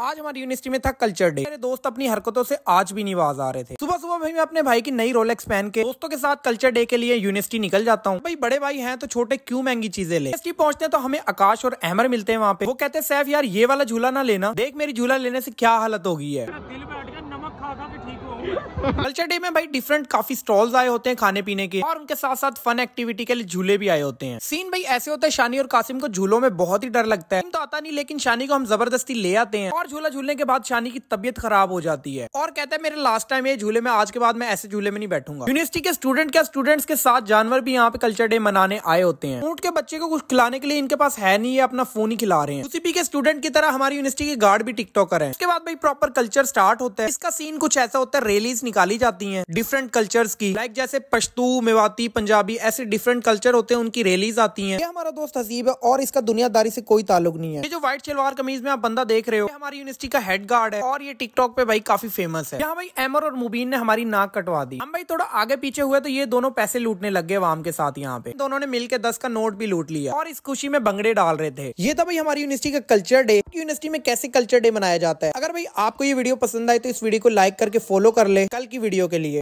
आज हमारी यूनिवर्सिटी में था कल्चर डे मेरे दोस्त अपनी हरकतों से आज भी निवाज आ रहे थे सुबह सुबह भाई मैं अपने भाई की नई रोलेक्स पहन के दोस्तों के साथ कल्चर डे के लिए यूनिवर्सिटी निकल जाता हूँ भाई बड़े भाई हैं तो छोटे क्यों महंगी चीजें ले यूनिवर्सिटी पहुंचते हैं तो हमें आकाश और अहमर मिलते हैं वहाँ पे वो कहते हैं सैफ यार ये वाला झूला ना लेना देख मेरी झूला लेने से क्या हालत होगी है कल्चर डे में भाई डिफरेंट काफी स्टॉल्स आए होते हैं खाने पीने के और उनके साथ साथ फन एक्टिविटी के लिए झूले भी आए होते हैं सीन भाई ऐसे होता है शानी और कासिम को झूलों में बहुत ही डर लगता है तो आता नहीं लेकिन शानी को हम जबरदस्ती ले आते हैं और झूला झूलने के बाद शानी की तबियत खराब हो जाती है और कहते हैं मेरे लास्ट टाइम ये झूले में आज के बाद मैं ऐसे झूले में नहीं बैठूंगा यूनिवर्सिटी के स्टूडेंट क्या स्टूडेंट्स के साथ जानवर भी यहाँ पे कल्चर डे मनाने आए होते हैं ऊँट के बच्चे को कुछ खिलाने के लिए इनके पास है नहीं है अपना फोन ही खिला रहे हैं उसी के स्टूडेंट की तरह हमारी यूनिवर्सिटी के गार्ड भी टिकटॉकर है उसके बाद भाई प्रॉपर कल्चर स्टार्ट होता है इसका सीन सीन कुछ ऐसा होता है रैलीज निकाली जाती हैं डिफरेंट कल्चर्स की लाइक जैसे पश्तू मेवाती पंजाबी ऐसे डिफरेंट कल्चर होते हैं उनकी रैलीज आती हैं ये हमारा दोस्त हसीब है और इसका दुनियादारी से कोई ताल्लुक नहीं है ये जो व्हाइट शलवार कमीज में आप बंदा देख रहे हो हमारी यूनिवर्सिटी का हेड गार्ड है और ये टिकटॉक पे भाई काफी फेमस है यहाँ भाई एमर और मुबीन ने हमारी नाक कटवा दी हम भाई थोड़ा आगे पीछे हुए तो ये दोनों पैसे लूटने लग गए वाम के साथ यहाँ पे दोनों ने मिलकर दस का नोट भी लूट लिया और इस खुशी में बंगड़े डाल रहे थे ये था भाई हमारी यूनिवर्सिटी का कल्चर डे यूनिवर्सिटी में कैसे कल्चर डे मनाया जाता है अगर भाई आपको ये वीडियो पसंद आए तो इस वीडियो को लाइक करके फॉलो कर ले कल की वीडियो के लिए